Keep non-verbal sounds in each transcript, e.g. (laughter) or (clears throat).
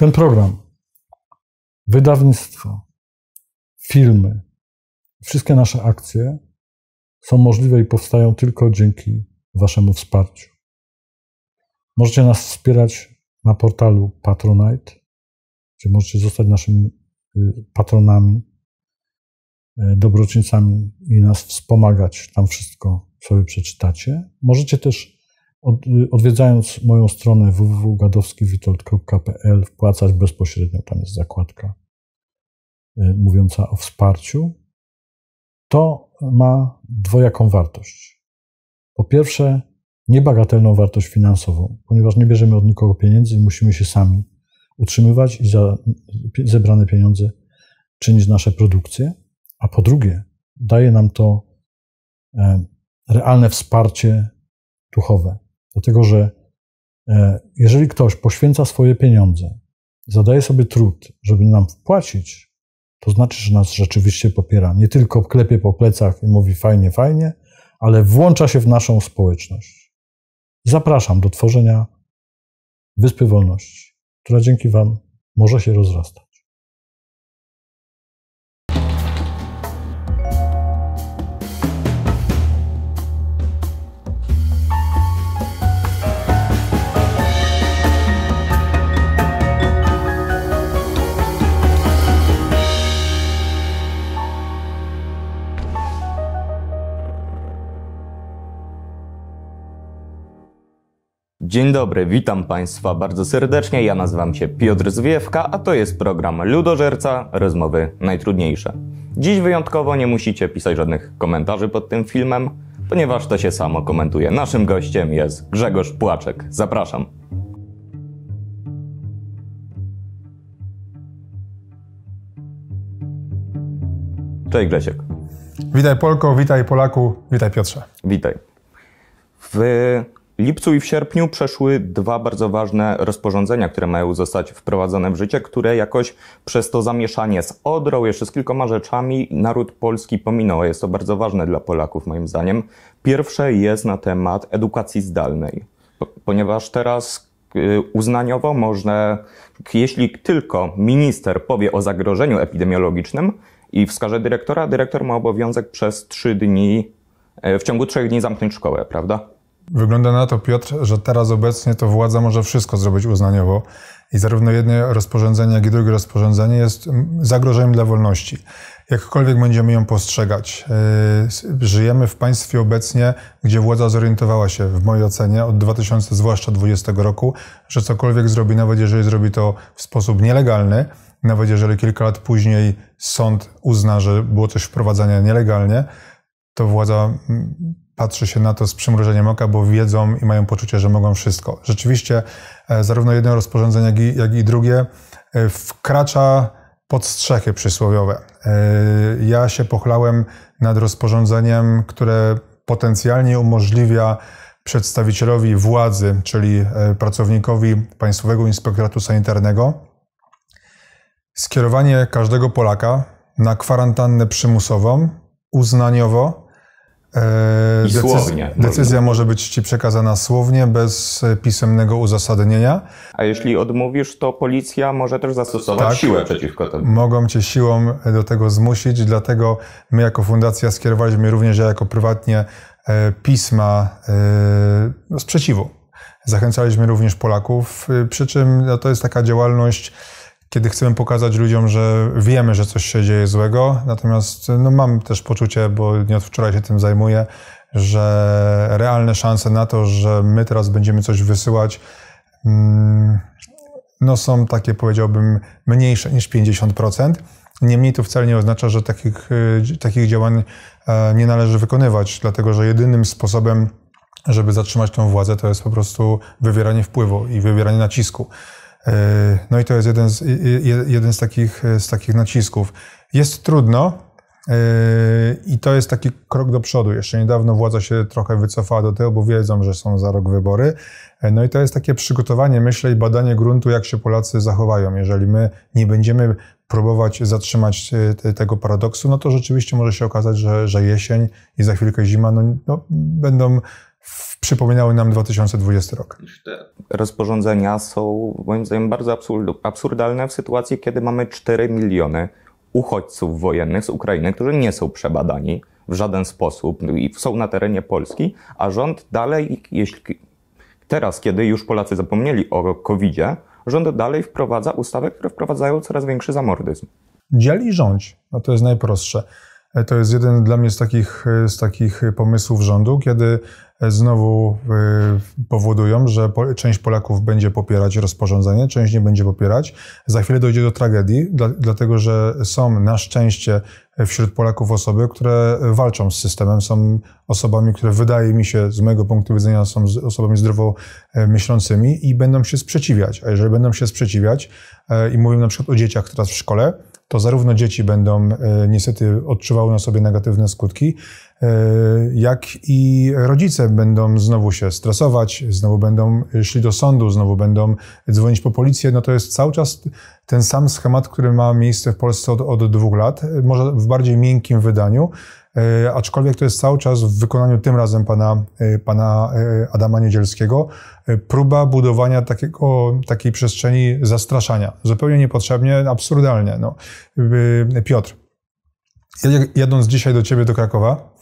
Ten program, wydawnictwo, filmy, wszystkie nasze akcje są możliwe i powstają tylko dzięki Waszemu wsparciu. Możecie nas wspierać na portalu Patronite, gdzie możecie zostać naszymi y, patronami, y, dobroczyńcami i nas wspomagać. Tam wszystko co wy przeczytacie. Możecie też od, odwiedzając moją stronę www.gadowskiwitold.pl wpłacać bezpośrednio, tam jest zakładka y, mówiąca o wsparciu, to ma dwojaką wartość. Po pierwsze, niebagatelną wartość finansową, ponieważ nie bierzemy od nikogo pieniędzy i musimy się sami utrzymywać i za zebrane pieniądze czynić nasze produkcje. A po drugie, daje nam to e, realne wsparcie duchowe. Dlatego, że e, jeżeli ktoś poświęca swoje pieniądze, zadaje sobie trud, żeby nam wpłacić, to znaczy, że nas rzeczywiście popiera. Nie tylko klepie po plecach i mówi fajnie, fajnie, ale włącza się w naszą społeczność. Zapraszam do tworzenia Wyspy Wolności, która dzięki Wam może się rozrasta. Dzień dobry, witam Państwa bardzo serdecznie. Ja nazywam się Piotr Zwiewka, a to jest program Ludożerca Rozmowy Najtrudniejsze. Dziś wyjątkowo nie musicie pisać żadnych komentarzy pod tym filmem, ponieważ to się samo komentuje. Naszym gościem jest Grzegorz Płaczek. Zapraszam. Cześć Grzesiek. Witaj Polko, witaj Polaku, witaj Piotrze. Witaj. W lipcu i w sierpniu przeszły dwa bardzo ważne rozporządzenia, które mają zostać wprowadzone w życie, które jakoś przez to zamieszanie z Odrą, jeszcze z kilkoma rzeczami, naród polski pominął. Jest to bardzo ważne dla Polaków, moim zdaniem. Pierwsze jest na temat edukacji zdalnej, ponieważ teraz y, uznaniowo można, jeśli tylko minister powie o zagrożeniu epidemiologicznym i wskaże dyrektora, dyrektor ma obowiązek przez trzy dni, e, w ciągu trzech dni zamknąć szkołę, prawda? Wygląda na to, Piotr, że teraz obecnie to władza może wszystko zrobić uznaniowo i zarówno jedno rozporządzenie, jak i drugie rozporządzenie jest mm, zagrożeniem dla wolności. Jakkolwiek będziemy ją postrzegać. Yy, żyjemy w państwie obecnie, gdzie władza zorientowała się, w mojej ocenie, od 2000, zwłaszcza 2020 roku, że cokolwiek zrobi, nawet jeżeli zrobi to w sposób nielegalny, nawet jeżeli kilka lat później sąd uzna, że było coś wprowadzania nielegalnie, to władza mm, patrzy się na to z przymrużeniem oka, bo wiedzą i mają poczucie, że mogą wszystko. Rzeczywiście e, zarówno jedno rozporządzenie, jak i, jak i drugie e, wkracza pod strzechy przysłowiowe. E, ja się pochlałem nad rozporządzeniem, które potencjalnie umożliwia przedstawicielowi władzy, czyli pracownikowi Państwowego Inspektoratu Sanitarnego, skierowanie każdego Polaka na kwarantannę przymusową, uznaniowo, E, słownie. Decyzja, decyzja może być ci przekazana słownie, bez e, pisemnego uzasadnienia. A jeśli odmówisz, to policja może też zastosować tak, siłę przeciwko temu. Mogą cię siłą e, do tego zmusić, dlatego my jako fundacja skierowaliśmy również, ja jako prywatnie, pisma no, sprzeciwu. Zachęcaliśmy również Polaków, przy czym no, to jest taka działalność kiedy chcemy pokazać ludziom, że wiemy, że coś się dzieje złego, natomiast no, mam też poczucie, bo nie od wczoraj się tym zajmuję, że realne szanse na to, że my teraz będziemy coś wysyłać, mm, no są takie, powiedziałbym, mniejsze niż 50%. Niemniej to wcale nie oznacza, że takich, y, takich działań e, nie należy wykonywać, dlatego że jedynym sposobem, żeby zatrzymać tą władzę, to jest po prostu wywieranie wpływu i wywieranie nacisku. E, no i to jest jeden z, jeden z, takich, e, z takich nacisków. Jest trudno e, i to jest taki krok do przodu. Jeszcze niedawno władza się trochę wycofała do tego, bo wiedzą, że są za rok wybory. No i to jest takie przygotowanie, myślę, i badanie gruntu, jak się Polacy zachowają. Jeżeli my nie będziemy próbować zatrzymać tego paradoksu, no to rzeczywiście może się okazać, że, że jesień i za chwilkę zima no, no będą przypominały nam 2020 rok. Te rozporządzenia są moim zdaniem bardzo absurdalne w sytuacji, kiedy mamy 4 miliony uchodźców wojennych z Ukrainy, którzy nie są przebadani w żaden sposób i są na terenie Polski, a rząd dalej, jeśli teraz, kiedy już Polacy zapomnieli o COVID-zie, rząd dalej wprowadza ustawy, które wprowadzają coraz większy zamordyzm. Dzieli rząd, no to jest najprostsze. E, to jest jeden dla mnie z takich, e, z takich pomysłów rządu, kiedy e, znowu powodują, że część Polaków będzie popierać rozporządzenie, część nie będzie popierać. Za chwilę dojdzie do tragedii, dlatego że są na szczęście wśród Polaków osoby, które walczą z systemem, są osobami, które wydaje mi się, z mojego punktu widzenia, są osobami zdrowo myślącymi i będą się sprzeciwiać. A jeżeli będą się sprzeciwiać i mówię na przykład o dzieciach teraz w szkole, to zarówno dzieci będą e, niestety odczuwały na sobie negatywne skutki, e, jak i rodzice będą znowu się stresować, znowu będą szli do sądu, znowu będą dzwonić po policję. No to jest cały czas ten sam schemat, który ma miejsce w Polsce od, od dwóch lat, e, może w bardziej miękkim wydaniu. E, aczkolwiek to jest cały czas w wykonaniu tym razem pana, e, pana e, Adama Niedzielskiego próba budowania takiego, takiej przestrzeni zastraszania. Zupełnie niepotrzebnie, absurdalnie. No. Piotr, jadąc dzisiaj do ciebie do Krakowa,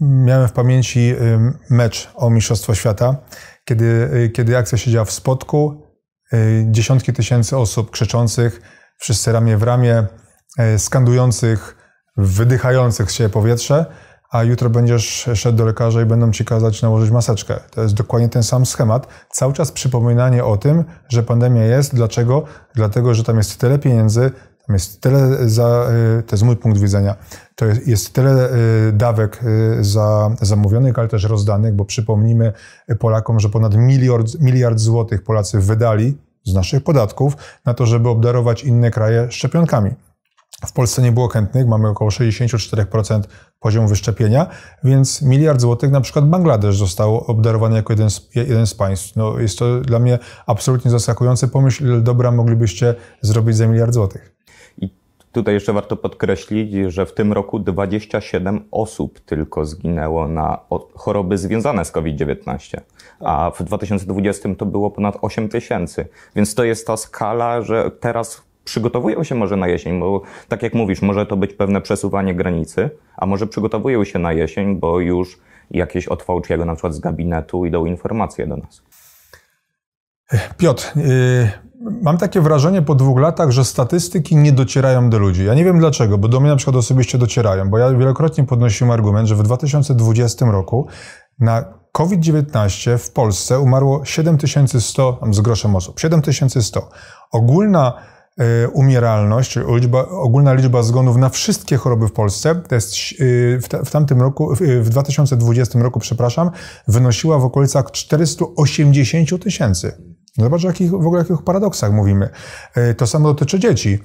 miałem w pamięci mecz o Mistrzostwo Świata, kiedy, kiedy akcja siedziała w spotku, dziesiątki tysięcy osób krzyczących, wszyscy ramię w ramię, skandujących wydychających z siebie powietrze, a jutro będziesz szedł do lekarza i będą ci kazać nałożyć maseczkę. To jest dokładnie ten sam schemat. Cały czas przypominanie o tym, że pandemia jest. Dlaczego? Dlatego, że tam jest tyle pieniędzy, tam jest tyle za, y, to jest mój punkt widzenia, to jest, jest tyle y, dawek y, za, zamówionych, ale też rozdanych, bo przypomnijmy Polakom, że ponad miliard, miliard złotych Polacy wydali z naszych podatków na to, żeby obdarować inne kraje szczepionkami. W Polsce nie było chętnych, mamy około 64% poziomu wyszczepienia, więc miliard złotych na przykład Bangladesz został obdarowany jako jeden z, jeden z państw. No, jest to dla mnie absolutnie zaskakujące. Pomyśl, ile dobra moglibyście zrobić za miliard złotych. I tutaj jeszcze warto podkreślić, że w tym roku 27 osób tylko zginęło na choroby związane z COVID-19, a w 2020 to było ponad 8 tysięcy. Więc to jest ta skala, że teraz przygotowują się może na jesień, bo tak jak mówisz, może to być pewne przesuwanie granicy, a może przygotowują się na jesień, bo już jakieś od na przykład z gabinetu idą informacje do nas. Piotr, yy, mam takie wrażenie po dwóch latach, że statystyki nie docierają do ludzi. Ja nie wiem dlaczego, bo do mnie na przykład osobiście docierają, bo ja wielokrotnie podnosiłem argument, że w 2020 roku na COVID-19 w Polsce umarło 7100 z groszem osób. 7100. Ogólna E, umieralność, czyli liczba, ogólna liczba zgonów na wszystkie choroby w Polsce, to jest e, w tamtym roku, w 2020 roku, przepraszam, wynosiła w okolicach 480 tysięcy. Zobacz, o jakich, w ogóle jakich paradoksach mówimy. E, to samo dotyczy dzieci.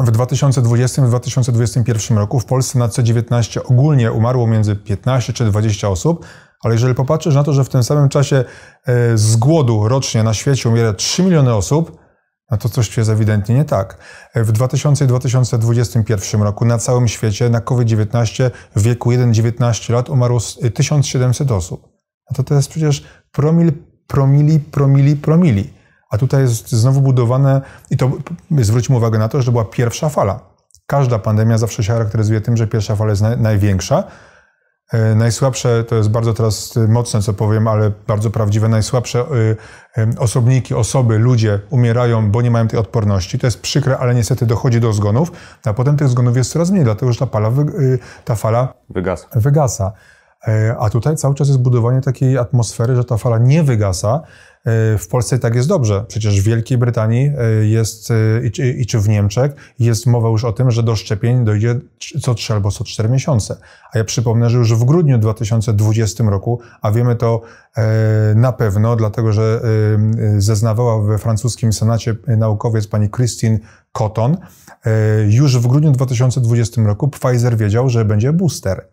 W 2020-2021 roku w Polsce na C19 ogólnie umarło między 15 czy 20 osób, ale jeżeli popatrzysz na to, że w tym samym czasie z głodu rocznie na świecie umiera 3 miliony osób, no to coś jest ewidentnie nie tak. W 2000-2021 roku na całym świecie na COVID-19 w wieku 1-19 lat umarło 1700 osób. No to to jest przecież promil, promili, promili, promili. A tutaj jest znowu budowane, i to zwróćmy uwagę na to, że to była pierwsza fala. Każda pandemia zawsze się charakteryzuje tym, że pierwsza fala jest największa, E, najsłabsze, to jest bardzo teraz y, mocne, co powiem, ale bardzo prawdziwe, najsłabsze y, osobniki, osoby, ludzie umierają, bo nie mają tej odporności. To jest przykre, ale niestety dochodzi do zgonów, a potem tych zgonów jest coraz mniej, dlatego że ta, fala, y, ta fala wygasa. wygasa. E, a tutaj cały czas jest budowanie takiej atmosfery, że ta fala nie wygasa. E, w Polsce i tak jest dobrze. Przecież w Wielkiej Brytanii e, jest, i czy w Niemczech, jest mowa już o tym, że do szczepień dojdzie co 3 albo co 4 miesiące. A ja przypomnę, że już w grudniu 2020 roku, a wiemy to na pewno, dlatego że zeznawała we francuskim senacie naukowiec pani Christine Cotton, już w grudniu 2020 roku Pfizer wiedział, że będzie booster.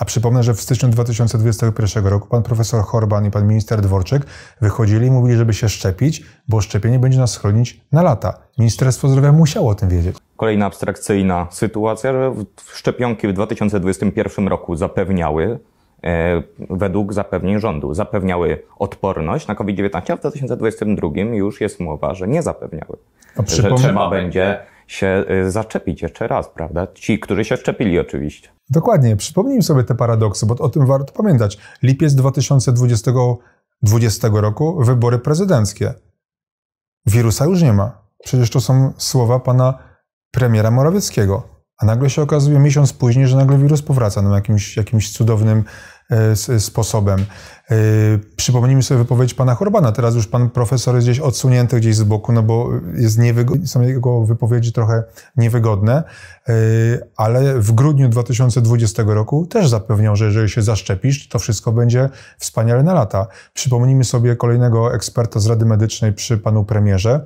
A przypomnę, że w styczniu 2021 roku pan profesor Horban i pan minister Dworczyk wychodzili i mówili, żeby się szczepić, bo szczepienie będzie nas chronić na lata. Ministerstwo Zdrowia musiało o tym wiedzieć. Kolejna abstrakcyjna sytuacja, że szczepionki w 2021 roku zapewniały e, według zapewnień rządu. Zapewniały odporność na COVID-19, a w 2022 już jest mowa, że nie zapewniały. A no, że trzeba będzie się y, zaczepić jeszcze raz, prawda? Ci, którzy się szczepili oczywiście. Dokładnie, przypomnijmy sobie te paradoksy, bo o tym warto pamiętać. Lipiec 2020, 2020 roku, wybory prezydenckie. Wirusa już nie ma. Przecież to są słowa pana premiera Morawieckiego. A nagle się okazuje miesiąc później, że nagle wirus powraca na jakimś, jakimś cudownym E, sposobem. E, przypomnijmy sobie wypowiedź pana Horbana. Teraz już pan profesor jest gdzieś odsunięty gdzieś z boku, no bo jest niewygo- są jego wypowiedzi trochę niewygodne, e, ale w grudniu 2020 roku też zapewniał, że jeżeli się zaszczepisz, to wszystko będzie wspaniale na lata. Przypomnijmy sobie kolejnego eksperta z Rady Medycznej przy panu premierze,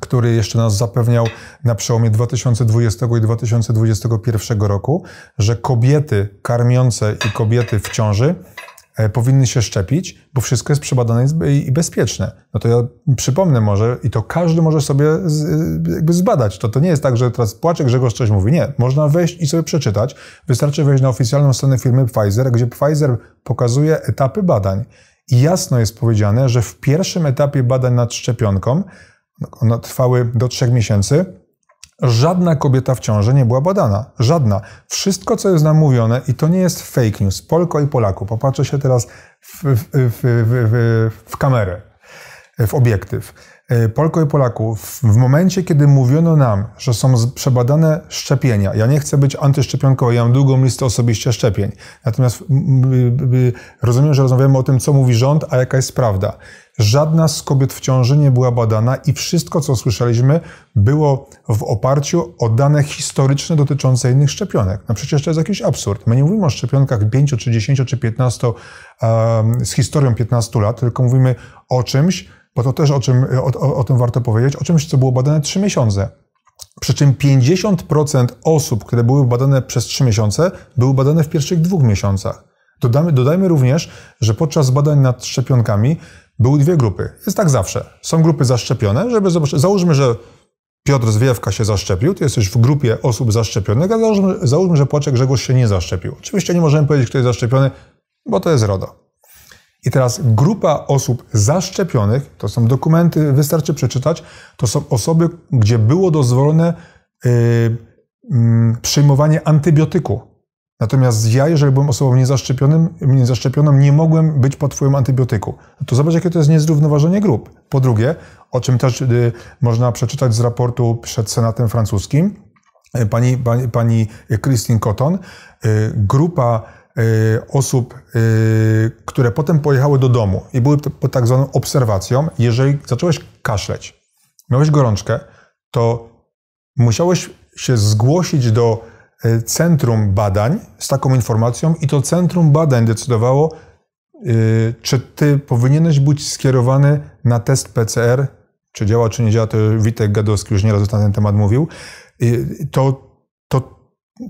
który jeszcze nas zapewniał na przełomie 2020 i 2021 roku, że kobiety karmiące i kobiety w ciąży e, powinny się szczepić, bo wszystko jest przebadane i bezpieczne. No to ja przypomnę może, i to każdy może sobie e, jakby zbadać. To, to nie jest tak, że teraz płacze Grzegorz coś mówi. Nie, można wejść i sobie przeczytać. Wystarczy wejść na oficjalną stronę firmy Pfizer, gdzie Pfizer pokazuje etapy badań. I jasno jest powiedziane, że w pierwszym etapie badań nad szczepionką one trwały do trzech miesięcy. Żadna kobieta w ciąży nie była badana. Żadna. Wszystko, co jest nam mówione, i to nie jest fake news, Polko i Polaku, popatrzę się teraz w, w, w, w kamerę, w obiektyw E, Polko i Polaków, w momencie, kiedy mówiono nam, że są przebadane szczepienia, ja nie chcę być antyszczepionkowy, ja mam długą listę osobiście szczepień, natomiast rozumiem, że rozmawiamy o tym, co mówi rząd, a jaka jest prawda. Żadna z kobiet w ciąży nie była badana i wszystko, co słyszeliśmy, było w oparciu o dane historyczne dotyczące innych szczepionek. No przecież to jest jakiś absurd. My nie mówimy o szczepionkach 5, czy 10, czy 15 z historią 15 lat, tylko mówimy o czymś, bo to też o, czym, o, o, o tym warto powiedzieć, o czymś, co było badane 3 miesiące. Przy czym 50% osób, które były badane przez 3 miesiące, były badane w pierwszych dwóch miesiącach. Dodamy, dodajmy również, że podczas badań nad szczepionkami były dwie grupy. Jest tak zawsze. Są grupy zaszczepione, żeby zobaczyć. Załóżmy, że Piotr Zwiewka się zaszczepił, ty jesteś w grupie osób zaszczepionych, a załóżmy, załóżmy że Płaczek Grzegorz się nie zaszczepił. Oczywiście nie możemy powiedzieć, kto jest zaszczepiony, bo to jest RODO. I teraz grupa osób zaszczepionych, to są dokumenty, wystarczy przeczytać, to są osoby, gdzie było dozwolone yy, yy, przyjmowanie antybiotyku. Natomiast ja, jeżeli byłem osobą niezaszczepionym, niezaszczepioną, nie mogłem być pod wpływem antybiotyku. No to zobacz, jakie to jest niezrównoważenie grup. Po drugie, o czym też yy, można przeczytać z raportu przed Senatem francuskim, y, pani, pani, pani Christine Cotton, y, grupa Y, osób, y, które potem pojechały do domu i były pod tak zwaną obserwacją, jeżeli zacząłeś kaszleć, miałeś gorączkę, to musiałeś się zgłosić do y, centrum badań z taką informacją i to centrum badań decydowało, czy ty powinieneś być skierowany na test PCR, czy działa, czy nie działa, to Witek Gadowski już nieraz na ten temat mówił, to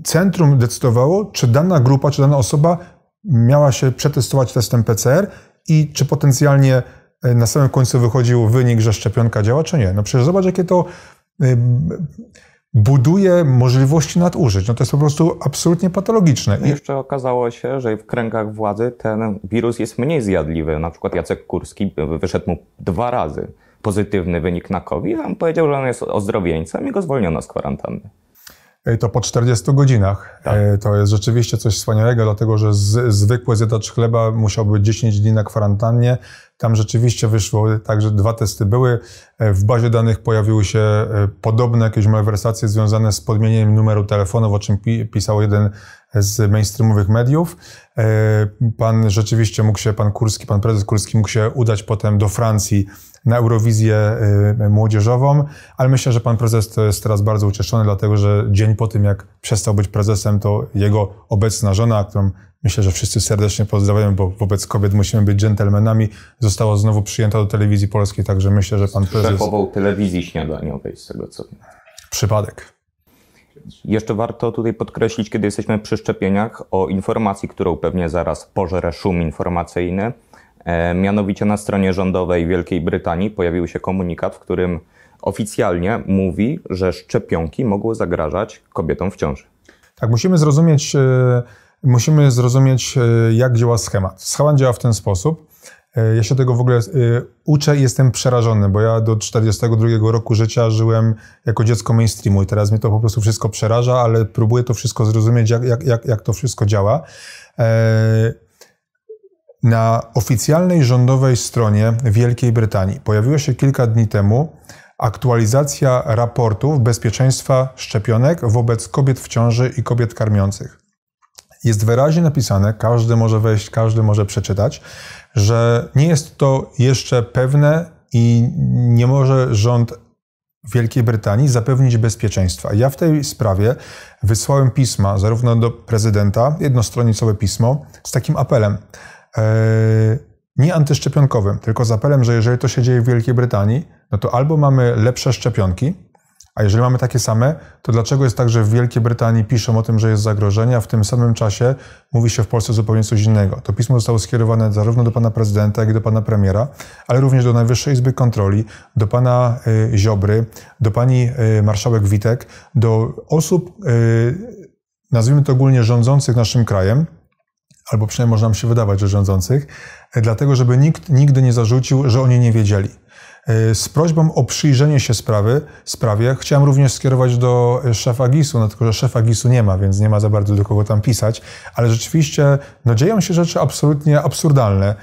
centrum decydowało, czy dana grupa, czy dana osoba miała się przetestować testem PCR i czy potencjalnie e, na samym końcu wychodził wynik, że szczepionka działa, czy nie. No przecież zobacz, jakie to e, buduje możliwości nadużyć. No to jest po prostu absolutnie patologiczne. No I jeszcze okazało się, że w kręgach władzy ten wirus jest mniej zjadliwy. Na przykład Jacek Kurski wyszedł mu dwa razy pozytywny wynik na COVID, a on powiedział, że on jest ozdrowieńcem i go zwolniono z kwarantanny. E, to po 40 godzinach. Tak. E, to jest rzeczywiście coś wspaniałego, dlatego że z, zwykły zjadacz chleba musiał być 10 dni na kwarantannie. Tam rzeczywiście wyszło tak, że dwa testy były. E, w bazie danych pojawiły się podobne jakieś malwersacje związane z podmienieniem numeru telefonu, o czym pisał jeden z mainstreamowych mediów. Pan rzeczywiście mógł się, pan Kurski, pan prezes Kurski mógł się udać potem do Francji na Eurowizję y, młodzieżową, ale myślę, że pan prezes to jest teraz bardzo ucieszony, dlatego że dzień po tym, jak przestał być prezesem, to jego obecna żona, którą myślę, że wszyscy serdecznie pozdrawiamy, bo wobec kobiet musimy być dżentelmenami, została znowu przyjęta do telewizji polskiej, także myślę, że pan prezes... Szefował telewizji śniadaniowej, z tego co wiem. Przypadek. Jeszcze warto tutaj podkreślić, kiedy jesteśmy przy szczepieniach, o informacji, którą pewnie zaraz pożre szum informacyjny – E, mianowicie na stronie rządowej Wielkiej Brytanii pojawił się komunikat, w którym oficjalnie mówi, że szczepionki mogły zagrażać kobietom w ciąży. Tak, musimy zrozumieć, e, musimy zrozumieć e, jak działa schemat. Schemat działa w ten sposób. Ja się tego w ogóle uczę i jestem przerażony, bo ja do 42 roku życia żyłem jako dziecko mainstreamu i teraz mnie to po prostu wszystko przeraża, ale próbuję to wszystko zrozumieć, jak, jak, jak, jak to wszystko działa. Na oficjalnej rządowej stronie Wielkiej Brytanii pojawiła się kilka dni temu aktualizacja raportów bezpieczeństwa szczepionek wobec kobiet w ciąży i kobiet karmiących. Jest wyraźnie napisane, każdy może wejść, każdy może przeczytać, że nie jest to jeszcze pewne i nie może rząd Wielkiej Brytanii zapewnić bezpieczeństwa. Ja w tej sprawie wysłałem pisma zarówno do prezydenta, jednostronicowe pismo, z takim apelem. E, nie antyszczepionkowym, tylko z apelem, że jeżeli to się dzieje w Wielkiej Brytanii, no to albo mamy lepsze szczepionki, a jeżeli mamy takie same, to dlaczego jest tak, że w Wielkiej Brytanii piszą o tym, że jest zagrożenie, a w tym samym czasie mówi się w Polsce zupełnie coś innego? To pismo zostało skierowane zarówno do pana prezydenta, jak i do pana premiera, ale również do Najwyższej Izby Kontroli, do pana y, Ziobry, do pani y, marszałek Witek, do osób, y, nazwijmy to ogólnie, rządzących naszym krajem, albo przynajmniej można nam się wydawać, że rządzących, e, dlatego żeby nikt nigdy nie zarzucił, że oni nie wiedzieli. E, z prośbą o przyjrzenie się sprawy, sprawie chciałem również skierować do e, szefa GIS-u, no tylko że szefa GIS-u nie ma, więc nie ma za bardzo do kogo tam pisać, ale rzeczywiście no, dzieją się rzeczy absolutnie absurdalne.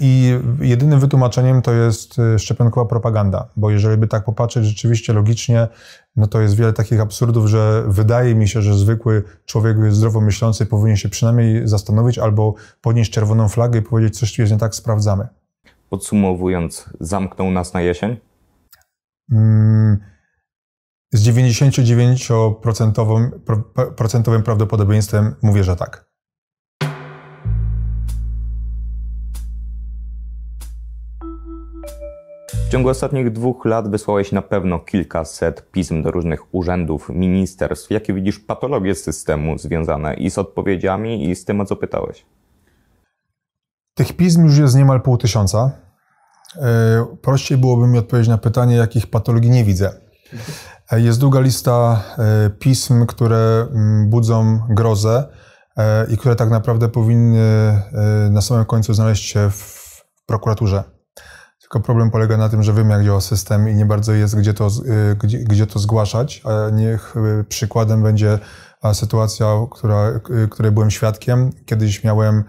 I jedynym wytłumaczeniem to jest e, szczepionkowa propaganda, bo jeżeli by tak popatrzeć rzeczywiście logicznie, no to jest wiele takich absurdów, że wydaje mi się, że zwykły człowiek zdrowo myślący powinien się przynajmniej zastanowić albo podnieść czerwoną flagę i powiedzieć, coś tu jest nie tak, sprawdzamy. Podsumowując, zamknął nas na jesień? Mm, z 99% procentowym prawdopodobieństwem mówię, że tak. W ciągu ostatnich dwóch lat wysłałeś na pewno kilkaset pism do różnych urzędów, ministerstw. Jakie widzisz patologie systemu związane i z odpowiedziami, i z tym, o co pytałeś? Tych pism już jest niemal pół tysiąca. E, prościej byłoby mi odpowiedzieć na pytanie, jakich patologii nie widzę. E, jest długa lista e, pism, które mm, budzą grozę i które tak naprawdę powinny na samym końcu znaleźć się w prokuraturze tylko problem polega na tym, że wiemy, jak działa system i nie bardzo jest, gdzie to, y, gdzie, gdzie to zgłaszać. niech y, przykładem będzie sytuacja, która, y, której byłem świadkiem. Kiedyś miałem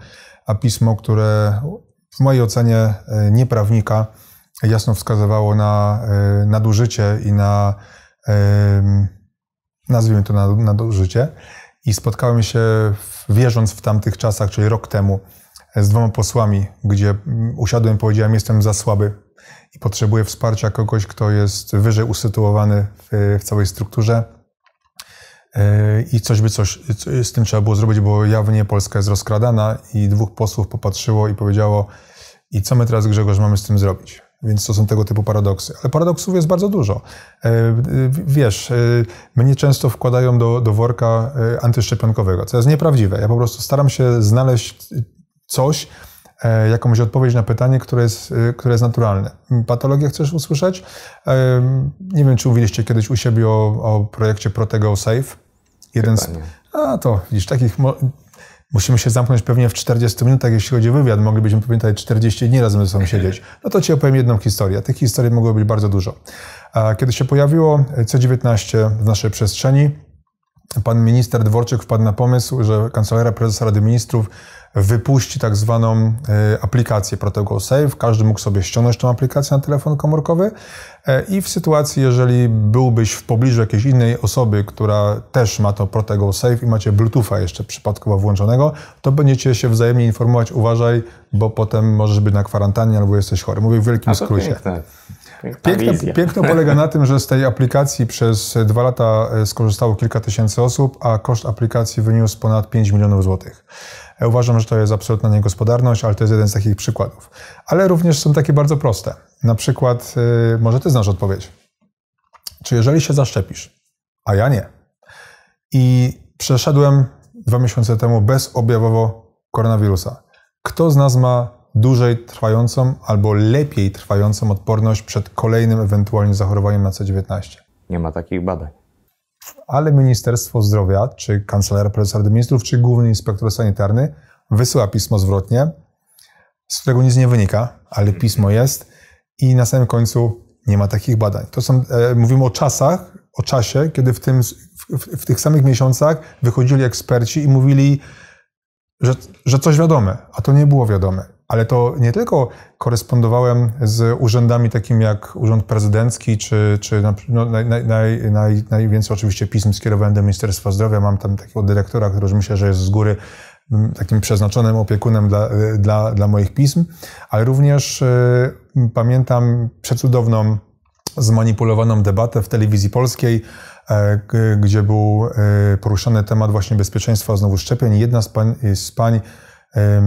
pismo, które w mojej ocenie nieprawnika jasno wskazywało na nadużycie i na, nazwijmy to nadużycie. I spotkałem się, wierząc w tamtych czasach, czyli rok temu, z dwoma posłami, gdzie usiadłem i powiedziałem, jestem za słaby i potrzebuję wsparcia kogoś, kto jest wyżej usytuowany w, w całej strukturze e, i coś by coś z tym trzeba było zrobić, bo jawnie Polska jest rozkradana i dwóch posłów popatrzyło i powiedziało i co my teraz, Grzegorz, mamy z tym zrobić? Więc to są tego typu paradoksy. Ale paradoksów jest bardzo dużo. E, wiesz, e, mnie często wkładają do, do worka antyszczepionkowego, co jest nieprawdziwe. Ja po prostu staram się znaleźć coś, e, jakąś odpowiedź na pytanie, które jest, e, które jest naturalne. Patologię chcesz usłyszeć? E, nie wiem, czy mówiliście kiedyś u siebie o, o projekcie Protego Safe. Jeden z, a to widzisz, takich musimy się zamknąć pewnie w 40 minutach, jeśli chodzi o wywiad. Moglibyśmy pamiętać 40 dni razem ze sobą siedzieć. No to Ci opowiem jedną historię. Tych historii mogło być bardzo dużo. Kiedy się pojawiło C19 w naszej przestrzeni, pan minister Dworczyk wpadł na pomysł, że kancelaria prezesa Rady Ministrów wypuści tak zwaną e, aplikację Protocol Safe. Każdy mógł sobie ściągnąć tą aplikację na telefon komórkowy e, i w sytuacji, jeżeli byłbyś w pobliżu jakiejś innej osoby, która też ma to Protocol Safe i macie Bluetootha jeszcze przypadkowo włączonego, to będziecie się wzajemnie informować, uważaj, bo potem możesz być na kwarantannie albo jesteś chory. Mówię w wielkim A to skrócie. Piękne. Piękno, piękno polega na tym, że z tej aplikacji przez e, dwa lata e, skorzystało kilka tysięcy osób, a koszt aplikacji wyniósł ponad 5 milionów złotych. Ja e, uważam, że to jest absolutna niegospodarność, ale to jest jeden z takich przykładów. Ale również są takie bardzo proste. Na przykład, może ty znasz odpowiedź. Czy jeżeli się zaszczepisz, a ja nie, i przeszedłem dwa miesiące temu bezobjawowo koronawirusa, kto z nas ma dłużej trwającą albo lepiej trwającą odporność przed kolejnym ewentualnie zachorowaniem na C19. Nie ma takich badań. Ale Ministerstwo Zdrowia, czy Kancelaria Prezesa Rady Ministrów, czy Główny Inspektor Sanitarny wysyła pismo zwrotnie, z którego nic nie wynika, ale pismo jest i na samym końcu nie ma takich badań. To są, e, mówimy o czasach, o czasie, kiedy w, tym, w, w, w tych samych miesiącach wychodzili eksperci i mówili, że, że coś wiadome, a to nie było wiadome ale to nie tylko korespondowałem z urzędami takimi jak Urząd Prezydencki, czy, czy no, naj, naj, naj, najwięcej oczywiście pism skierowałem do Ministerstwa Zdrowia. Mam tam takiego dyrektora, który już myślę, że jest z góry mm, takim przeznaczonym opiekunem dla, e, dla, dla moich pism, ale również y, pamiętam przecudowną, zmanipulowaną debatę w telewizji polskiej, e, gdzie był y, poruszony temat właśnie bezpieczeństwa znowu szczepień. Jedna z pań, z pań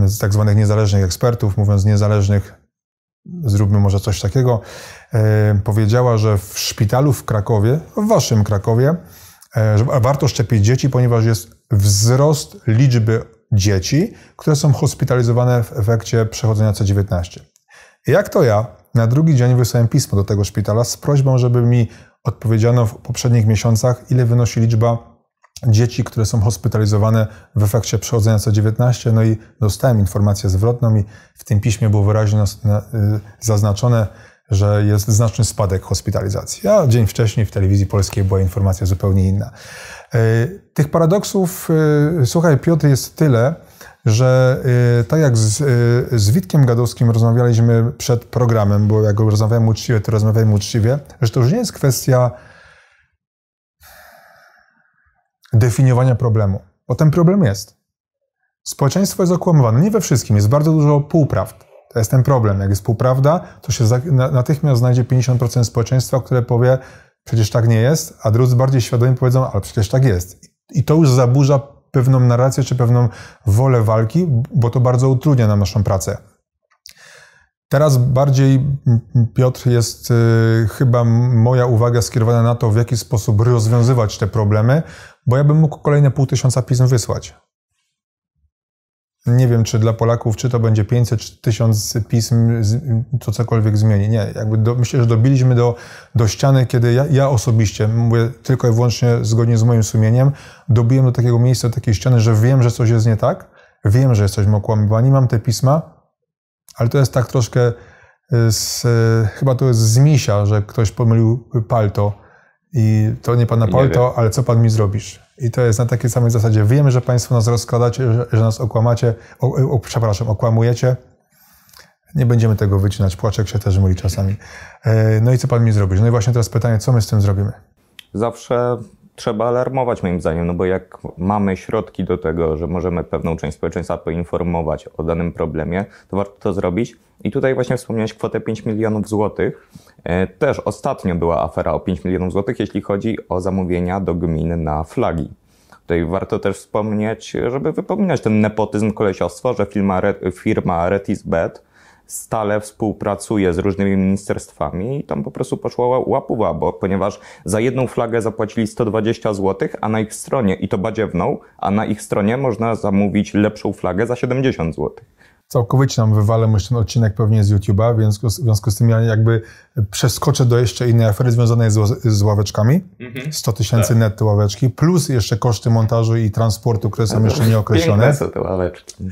z tak zwanych niezależnych ekspertów, mówiąc niezależnych, zróbmy może coś takiego, powiedziała, że w szpitalu w Krakowie, w waszym Krakowie, e, warto szczepić dzieci, ponieważ jest wzrost liczby dzieci, które są hospitalizowane w efekcie przechodzenia C19. Jak to ja na drugi dzień wysłałem pismo do tego szpitala z prośbą, żeby mi odpowiedziano w poprzednich miesiącach, ile wynosi liczba dzieci, które są hospitalizowane w efekcie przechodzenia C19. No i dostałem informację zwrotną i w tym piśmie było wyraźnie y, zaznaczone, że jest znaczny spadek hospitalizacji. A dzień wcześniej w telewizji polskiej była informacja zupełnie inna. Y, tych paradoksów, y, słuchaj, Piotr, jest tyle, że tak jak z, z Witkiem Gadowskim rozmawialiśmy przed programem, bo jak rozmawiałem uczciwie, to rozmawiałem uczciwie, że to już nie jest kwestia definiowania problemu, bo ten problem jest. Społeczeństwo jest okłamowane. Nie we wszystkim, jest bardzo dużo półprawd. To jest ten problem. Jak jest półprawda, to się natychmiast znajdzie 50% społeczeństwa, które powie, przecież tak nie jest, a drudzy bardziej świadomi powiedzą, ale przecież tak jest. I to już zaburza pewną narrację czy pewną wolę walki, bo to bardzo utrudnia nam naszą pracę. Teraz bardziej, Piotr, jest y, chyba moja uwaga skierowana na to, w jaki sposób rozwiązywać te problemy, bo ja bym mógł kolejne pół tysiąca pism wysłać. Nie wiem, czy dla Polaków, czy to będzie 500, czy 1000 pism, to cokolwiek zmieni. Nie, jakby do, myślę, że dobiliśmy do, do ściany, kiedy ja, ja, osobiście, mówię tylko i wyłącznie zgodnie z moim sumieniem, dobiłem do takiego miejsca, do takiej ściany, że wiem, że coś jest nie tak, wiem, że jesteśmy okłamywani, mam te pisma, ale to jest tak troszkę y, z, chyba to jest z misia, że ktoś pomylił palto i to nie pana Polto, ale co pan mi zrobisz? I to jest na takiej samej zasadzie. Wiemy, że państwo nas rozkładacie, że, że nas okłamacie, o, o, przepraszam, okłamujecie. Nie będziemy tego wycinać. Płaczek się też myli czasami. E, no i co pan mi zrobisz? No i właśnie teraz pytanie, co my z tym zrobimy? Zawsze trzeba alarmować moim zdaniem, no bo jak mamy środki do tego, że możemy pewną część społeczeństwa poinformować o danym problemie, to warto to zrobić. I tutaj właśnie wspomniałeś kwotę 5 milionów złotych. E, też ostatnio była afera o 5 milionów złotych, jeśli chodzi o zamówienia do gmin na flagi. Tutaj warto też wspomnieć, żeby wypominać ten nepotyzm kolesiostwa, że firma, firma Retisbet stale współpracuje z różnymi ministerstwami i tam po prostu poszło łapuwa, bo ponieważ za jedną flagę zapłacili 120 zł, a na ich stronie, i to badziewną, a na ich stronie można zamówić lepszą flagę za 70 zł całkowicie nam wywalę już ten odcinek pewnie z YouTube'a, więc w związku z tym ja jakby przeskoczę do jeszcze innej afery związanej z, z ławeczkami. Mm-hmm. 100 tysięcy tak. ławeczki, plus jeszcze koszty montażu i transportu, które są jeszcze nieokreślone. Piękne są te ławeczki.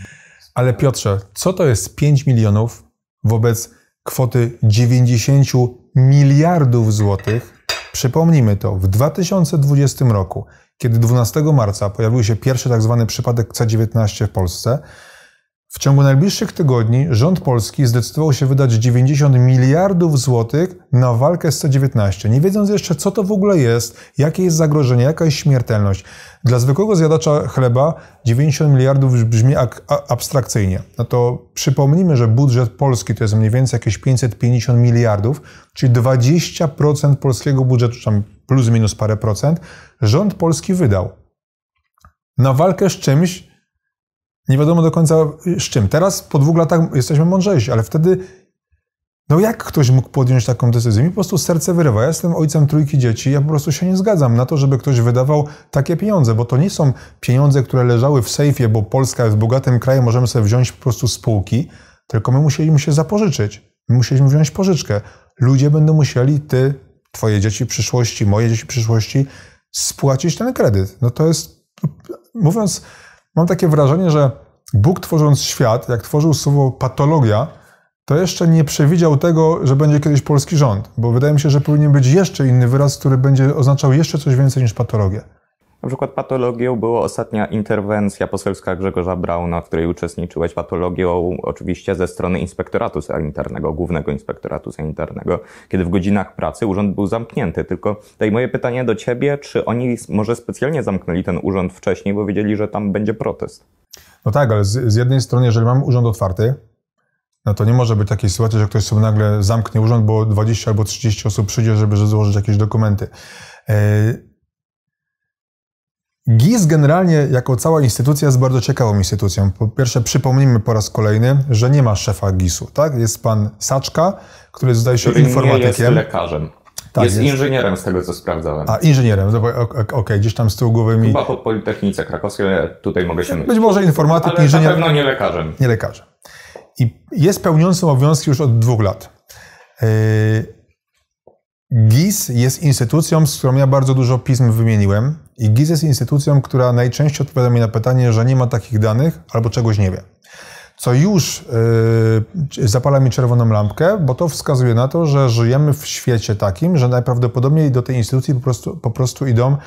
Ale Piotrze, co to jest 5 milionów wobec kwoty 90 miliardów złotych? Przypomnijmy to, w 2020 roku, kiedy 12 marca pojawił się pierwszy tak zwany przypadek C19 w Polsce, w ciągu najbliższych tygodni rząd polski zdecydował się wydać 90 miliardów złotych na walkę z C19, nie wiedząc jeszcze co to w ogóle jest, jakie jest zagrożenie, jaka jest śmiertelność. Dla zwykłego zjadacza chleba 90 miliardów brzmi abstrakcyjnie. No to przypomnijmy, że budżet Polski to jest mniej więcej jakieś 550 miliardów, czyli 20% polskiego budżetu, tam plus minus parę procent, rząd polski wydał. Na walkę z czymś, nie wiadomo do końca y, z czym. Teraz po dwóch latach jesteśmy mądrzejsi, ale wtedy no jak ktoś mógł podjąć taką decyzję? Mi po prostu serce wyrywa. Ja jestem ojcem trójki dzieci, ja po prostu się nie zgadzam na to, żeby ktoś wydawał takie pieniądze, bo to nie są pieniądze, które leżały w sejfie, bo Polska jest bogatym krajem, możemy sobie wziąć po prostu spółki, tylko my musieliśmy się zapożyczyć. My musieliśmy wziąć pożyczkę. Ludzie będą musieli, ty, twoje dzieci w przyszłości, moje dzieci w przyszłości, spłacić ten kredyt. No to jest, mówiąc Mam takie wrażenie, że Bóg tworząc świat, jak tworzył słowo patologia, to jeszcze nie przewidział tego, że będzie kiedyś polski rząd, bo wydaje mi się, że powinien być jeszcze inny wyraz, który będzie oznaczał jeszcze coś więcej niż patologię. Na przykład patologią była ostatnia interwencja poselska Grzegorza Brauna, w której uczestniczyłeś. Patologią oczywiście ze strony Inspektoratu Sanitarnego, Głównego Inspektoratu Sanitarnego, kiedy w godzinach pracy urząd był zamknięty. Tylko tutaj moje pytanie do ciebie, czy oni może specjalnie zamknęli ten urząd wcześniej, bo wiedzieli, że tam będzie protest? No tak, ale z, z jednej strony, jeżeli mamy urząd otwarty, no to nie może być takiej sytuacji, że ktoś sobie nagle zamknie urząd, bo 20 albo 30 osób przyjdzie, żeby złożyć jakieś dokumenty. Yy GIS generalnie jako cała instytucja jest bardzo ciekawą instytucją. Po pierwsze przypomnijmy po raz kolejny, że nie ma szefa GIS-u, tak? Jest pan Saczka, który zdaje się który informatykiem. Nie jest lekarzem. Tak, jest, jest, inżynierem z tego, co sprawdzałem. A, inżynierem, no okej, okay, gdzieś tam z tyłu głowy mi... Chyba po Politechnice Krakowskiej, ale tutaj mogę się mylić. Być może informatyk, ale inżynier... na pewno nie lekarzem. Nie lekarzem. I jest pełniącym obowiązki już od dwóch lat. Yy GIS jest instytucją, z którą ja bardzo dużo pism wymieniłem i GIS jest instytucją, która najczęściej odpowiada mi na pytanie, że nie ma takich danych albo czegoś nie wie. Co już yy, zapala mi czerwoną lampkę, bo to wskazuje na to, że żyjemy w świecie takim, że najprawdopodobniej do tej instytucji po prostu, po prostu idą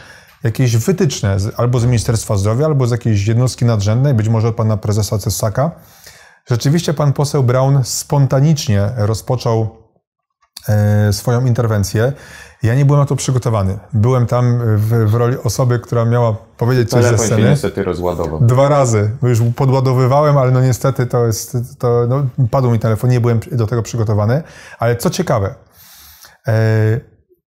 jakieś wytyczne albo z Ministerstwa Zdrowia, albo z jakiejś jednostki nadrzędnej, być może od pana prezesa Cesaka. Rzeczywiście pan poseł Brown spontanicznie rozpoczął E, swoją interwencję. Ja nie byłem na to przygotowany. Byłem tam e, w, w roli osoby, która miała powiedzieć coś Telefon ze sceny. niestety rozładował. Dwa razy. Już podładowywałem, ale no niestety to jest, to, no, padł mi telefon, nie byłem do tego przygotowany. Ale co ciekawe, e,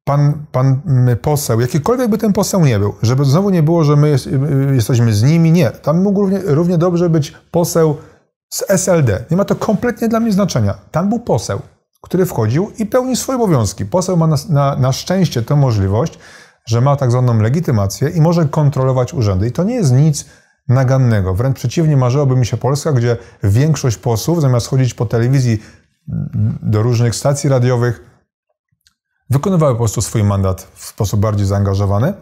pan, pan mm, poseł, jakikolwiek by ten poseł nie był, żeby znowu nie było, że my jest, jesteśmy z nimi, nie. Tam mógł równie, równie dobrze być poseł z SLD. Nie ma to kompletnie dla mnie znaczenia. Tam był poseł który wchodził i pełni swoje obowiązki. Poseł ma na, na, na szczęście tę możliwość, że ma tak zwaną legitymację i może kontrolować urzędy. I to nie jest nic nagannego. Wręcz przeciwnie, marzyłoby mi się Polska, gdzie większość posłów, zamiast chodzić po telewizji mm, do różnych stacji radiowych, wykonywały po prostu swój mandat w sposób bardziej zaangażowany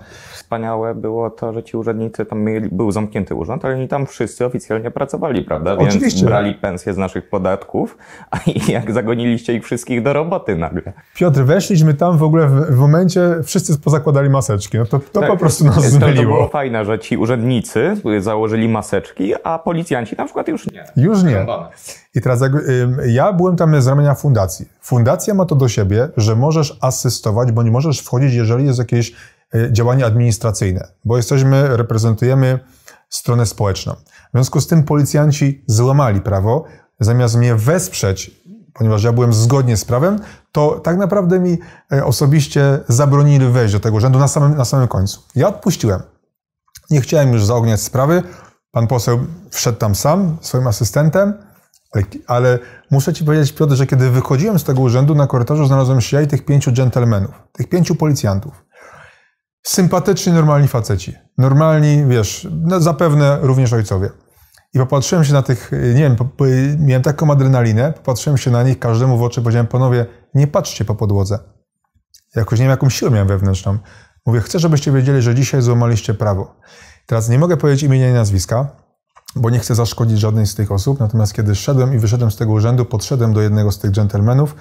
wspaniałe było to, że ci urzędnicy tam mieli, był zamknięty urząd, ale oni tam wszyscy oficjalnie pracowali, prawda? Więc Oczywiście. brali pensje z naszych podatków, (laughs) a jak zagoniliście ich wszystkich do roboty nagle. Piotr, weszliśmy tam w ogóle w, w momencie, wszyscy pozakładali maseczki. No to, to tak, po prostu nas to, zmyliło. To było fajne, że ci urzędnicy założyli maseczki, a policjanci na przykład już nie. Już nie. I teraz jak, ja byłem tam z ramienia fundacji. Fundacja ma to do siebie, że możesz asystować, bądź możesz wchodzić, jeżeli jest jakieś Y, działania administracyjne, bo jesteśmy, reprezentujemy stronę społeczną. W związku z tym policjanci złamali prawo, zamiast mnie wesprzeć, ponieważ ja byłem zgodnie z prawem, to tak naprawdę mi y, osobiście zabronili wejść do tego urzędu na samym, na samym końcu. Ja odpuściłem. Nie chciałem już zaogniać sprawy. Pan poseł wszedł tam sam, swoim asystentem, ale, ale muszę ci powiedzieć, Piotr, że kiedy wychodziłem z tego urzędu, na korytarzu znalazłem się ja i tych pięciu dżentelmenów, tych pięciu policjantów sympatyczni, normalni faceci. Normalni, wiesz, no zapewne również ojcowie. I popatrzyłem się na tych, nie wiem, miałem taką adrenalinę, popatrzyłem się na nich każdemu w oczy, powiedziałem, panowie, nie patrzcie po podłodze. Jakoś nie wiem, jaką siłę miałem wewnętrzną. Mówię, chcę, żebyście wiedzieli, że dzisiaj złamaliście prawo. Teraz nie mogę powiedzieć imienia i nazwiska, bo nie chcę zaszkodzić żadnej z tych osób. Natomiast kiedy szedłem i wyszedłem z tego urzędu, podszedłem do jednego z tych dżentelmenów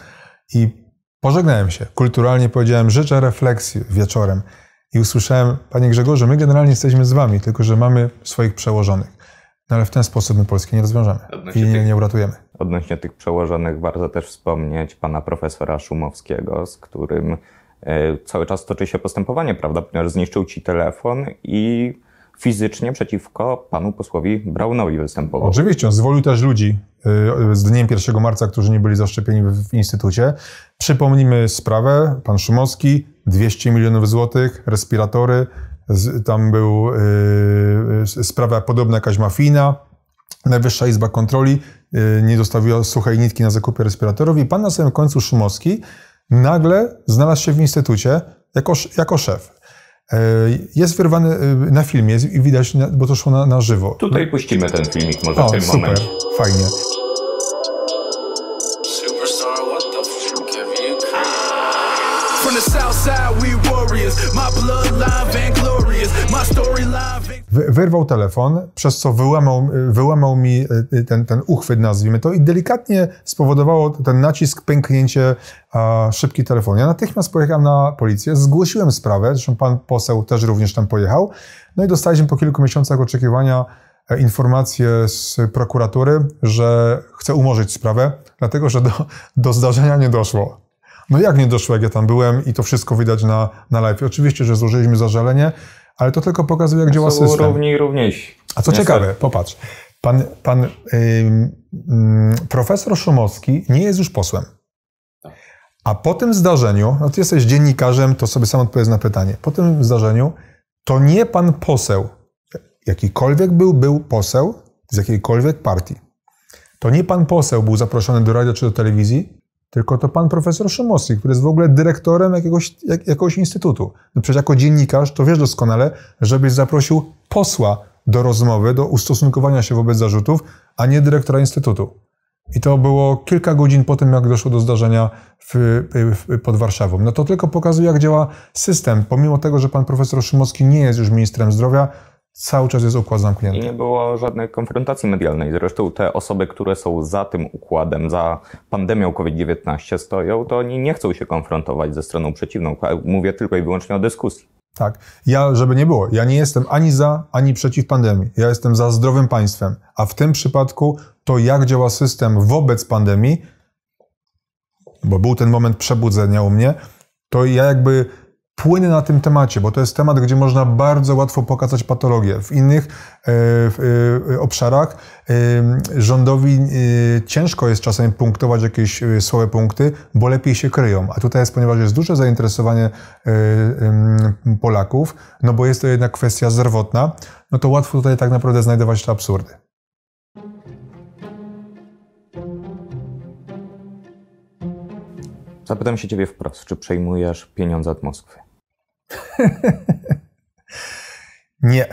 i pożegnałem się. Kulturalnie powiedziałem, życzę refleksji wieczorem i usłyszałem, panie Grzegorzu, my generalnie jesteśmy z wami, tylko że mamy swoich przełożonych. No ale w ten sposób my Polski nie rozwiążemy odnośnie i nie, tych, nie uratujemy. Odnośnie tych przełożonych warto też wspomnieć pana profesora Szumowskiego, z którym e, cały czas toczy się postępowanie, prawda? Ponieważ zniszczył ci telefon i fizycznie przeciwko panu posłowi Braunowi występował. Oczywiście, on zwolił też ludzi e, z dniem 1 marca, którzy nie byli zaszczepieni w instytucie. Przypomnijmy sprawę, pan Szumowski 200 milionów złotych, respiratory, tam był yy, sprawa podobna jakaś mafijna, Najwyższa Izba Kontroli yy, nie dostawiła suchej nitki na zakupy respiratorów i pan na samym końcu Szumowski nagle znalazł się w instytucie jako, jako szef. Y, jest wyrwany y, na filmie i widać, bo to szło na, na żywo. Tutaj puścimy ten filmik może o, w tym super, momencie. Fajnie. Wyrwał telefon, przez co wyłamał, wyłamał mi y, y, ten, ten uchwyt, nazwijmy to, i delikatnie spowodowało ten nacisk, pęknięcie, a, szybki telefon. Ja natychmiast pojechałem na policję, zgłosiłem sprawę, zresztą pan poseł też również tam pojechał, no i dostaliśmy po kilku miesiącach oczekiwania e, informację z prokuratury, że chce umorzyć sprawę, dlatego że do, do zdarzenia nie doszło. No jak nie doszło, jak ja tam byłem i to wszystko widać na, na live. Oczywiście, że złożyliśmy zażalenie, ale to tylko pokazuje, jak to działa system. Równi równiejsi. A co ciekawe, popatrz, pan, pan yy, yy, profesor Szumowski nie jest już posłem. A po tym zdarzeniu, no ty jesteś dziennikarzem, to sobie sam odpowiedz na pytanie. Po tym zdarzeniu to nie pan poseł, jakikolwiek był, był poseł z jakiejkolwiek partii. To nie pan poseł był zaproszony do radia czy do telewizji, tylko to pan profesor Szymowski, który jest w ogóle dyrektorem jakiegoś, jak, jakiegoś instytutu. No przecież jako dziennikarz to wiesz doskonale, żebyś zaprosił posła do rozmowy, do ustosunkowania się wobec zarzutów, a nie dyrektora instytutu. I to było kilka godzin po tym, jak doszło do zdarzenia w, w, pod Warszawą. No to tylko pokazuje, jak działa system. Pomimo tego, że pan profesor Szymowski nie jest już ministrem zdrowia, cały czas jest układ zamknięty. I nie było żadnej konfrontacji medialnej. Zresztą te osoby, które są za tym układem, za pandemią COVID-19 stoją, to oni nie chcą się konfrontować ze stroną przeciwną. Mówię tylko i wyłącznie o dyskusji. Tak. Ja, żeby nie było, ja nie jestem ani za, ani przeciw pandemii. Ja jestem za zdrowym państwem. A w tym przypadku to, jak działa system wobec pandemii, bo był ten moment przebudzenia u mnie, to ja jakby płyny na tym temacie, bo to jest temat, gdzie można bardzo łatwo pokazać patologię. W innych e, e, obszarach e, rządowi ciężko jest czasem punktować jakieś słabe punkty, bo lepiej się kryją. A tutaj jest, ponieważ jest duże zainteresowanie Polaków, no bo jest to jednak kwestia zdrowotna, no to łatwo tutaj tak naprawdę znajdować te absurdy. Zapytam się ciebie wprost, czy przejmujesz pieniądze od Moskwy? (laughs) nie.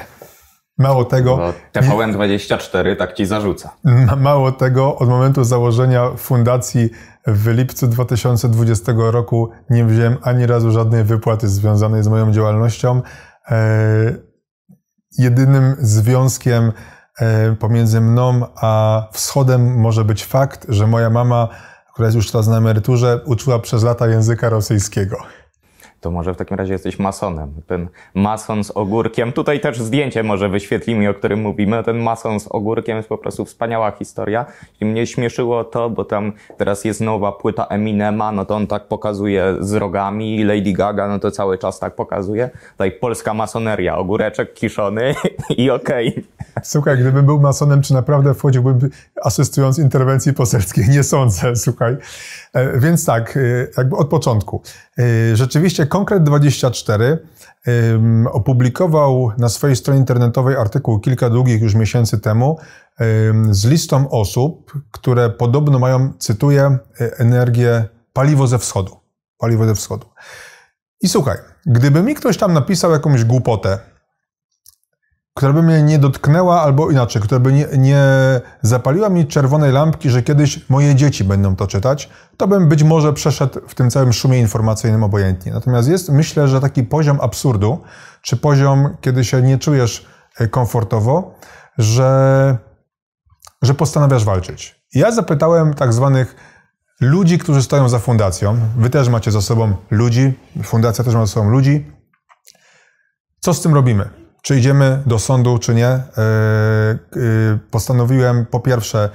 Mało tego. Bo TVN24 tak ci zarzuca. Mało tego, od momentu założenia fundacji w lipcu 2020 roku nie wziąłem ani razu żadnej wypłaty związanej z moją działalnością. E, jedynym związkiem e, pomiędzy mną a wschodem może być fakt, że moja mama, która jest już teraz na emeryturze, uczyła przez lata języka rosyjskiego. To może w takim razie jesteś masonem. Ten mason z ogórkiem, tutaj też zdjęcie może wyświetlimy, o którym mówimy. Ten mason z ogórkiem jest po prostu wspaniała historia. I mnie śmieszyło to, bo tam teraz jest nowa płyta Eminema, no to on tak pokazuje z rogami, Lady Gaga, no to cały czas tak pokazuje. Tutaj polska masoneria, ogóreczek kiszony (laughs) i okej. Okay. Słuchaj, gdyby był masonem, czy naprawdę wchodziłbym asystując interwencji poselskiej? (laughs) Nie sądzę, słuchaj. E, więc tak, e, jakby od początku. E, rzeczywiście Konkret24 opublikował na swojej stronie internetowej artykuł kilka długich już miesięcy temu z listą osób, które podobno mają, cytuję, y, energię paliwo ze wschodu. Paliwo ze wschodu. I słuchaj, gdyby mi ktoś tam napisał jakąś głupotę, która by mnie nie dotknęła, albo inaczej, która by nie, nie, zapaliła mi czerwonej lampki, że kiedyś moje dzieci będą to czytać, to bym być może przeszedł w tym całym szumie informacyjnym obojętnie. Natomiast jest, myślę, że taki poziom absurdu, czy poziom, kiedy się nie czujesz e, komfortowo, że, że postanawiasz walczyć. Ja zapytałem tak zwanych ludzi, którzy stoją za fundacją. Wy też macie za sobą ludzi, fundacja też ma za sobą ludzi. Co z tym robimy? czy idziemy do sądu, czy nie. E, e, postanowiłem po pierwsze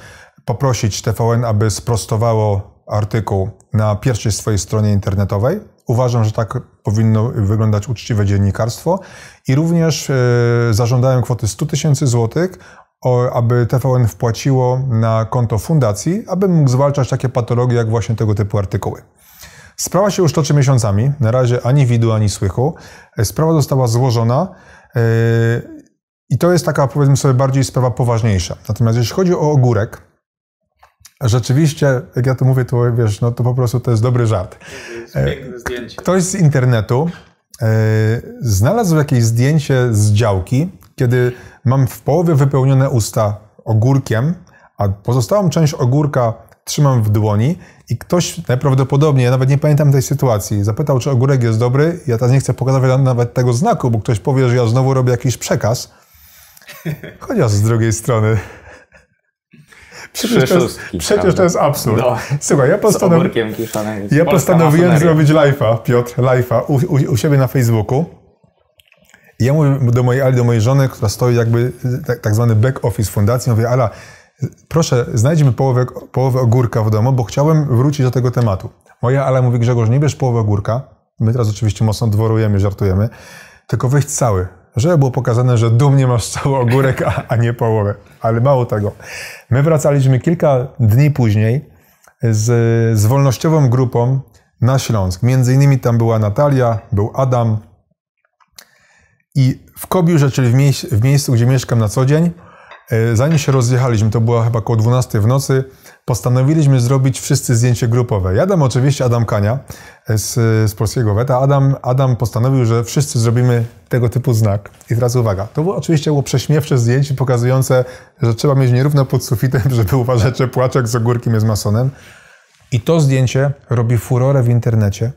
poprosić TVN, aby sprostowało artykuł na pierwszej swojej stronie internetowej. Uważam, że tak powinno wyglądać uczciwe dziennikarstwo i również e, zażądałem kwoty 100 tysięcy złotych, aby TVN wpłaciło na konto fundacji, aby mógł zwalczać takie patologie jak właśnie tego typu artykuły. Sprawa się już toczy miesiącami, na razie ani widu, ani słychu. Sprawa została złożona. Yy, I to jest taka, powiedzmy sobie, bardziej sprawa poważniejsza. Natomiast jeśli chodzi o ogórek, rzeczywiście, jak ja to mówię, to wiesz, no to po prostu to jest dobry żart. Yy, ktoś z internetu yy, znalazł jakieś zdjęcie z działki, kiedy mam w połowie wypełnione usta ogórkiem, a pozostałą część ogórka trzymam w dłoni i ktoś najprawdopodobniej, ja nawet nie pamiętam tej sytuacji, zapytał, czy ogórek jest dobry. Ja teraz nie chcę pokazać nawet tego znaku, bo ktoś powie, że ja znowu robię jakiś przekaz. Chociaż z drugiej strony. Przecież to jest, przecież to jest absurd. No, Słuchaj, ja, ja postanowiłem zrobić live'a, Piotr, live'a u, u, u, siebie na Facebooku. I ja mówię do mojej Ali, do mojej żony, która stoi jakby tak, tak zwany back office fundacji, mówię, Ala, proszę, znajdźmy połowę, połowę ogórka w domu, bo chciałem wrócić do tego tematu. Moja ale mówi, Grzegorz, nie bierz połowę ogórka, my teraz oczywiście mocno dworujemy, żartujemy, tylko wyjść cały, żeby było pokazane, że dumnie masz cały ogórek, a, a nie połowę. Ale mało tego. My wracaliśmy kilka dni później z, z wolnościową grupą na Śląsk. Między innymi tam była Natalia, był Adam. I w Kobiurze, czyli w, mie w miejscu, gdzie mieszkam na co dzień, E, zanim się rozjechaliśmy, to była chyba około 12 w nocy, postanowiliśmy zrobić wszyscy zdjęcie grupowe. Jadam oczywiście Adam Kania e, z, z polskiego weta. Adam, Adam postanowił, że wszyscy zrobimy tego typu znak. I teraz uwaga, to było, oczywiście było prześmiewcze zdjęcie pokazujące, że trzeba mieć nierówno pod sufitem, (laughs) żeby uważać, że płaczek z ogórkiem jest masonem. I to zdjęcie robi furorę w internecie,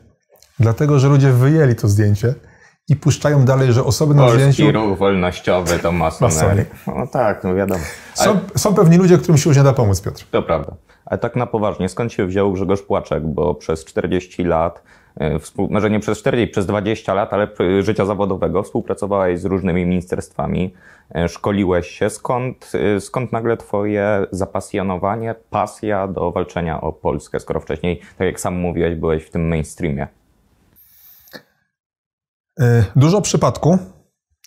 dlatego że ludzie wyjęli to zdjęcie i puszczają dalej, że osoby na Polski zdjęciu... ruch wolnościowy to masonery. No tak, no wiadomo. Ale... Są, są pewni ludzie, którym się już nie da pomóc, Piotr. To prawda. Ale tak na poważnie, skąd się wziął Grzegorz Płaczek? Bo przez 40 lat może e, no, nie przez 40, przez 20 lat, ale życia zawodowego, współpracowałeś z różnymi ministerstwami, e, szkoliłeś się. Skąd, e, skąd nagle twoje zapasjonowanie, pasja do walczenia o Polskę, skoro wcześniej, tak jak sam mówiłeś, byłeś w tym mainstreamie? Y, dużo przypadku,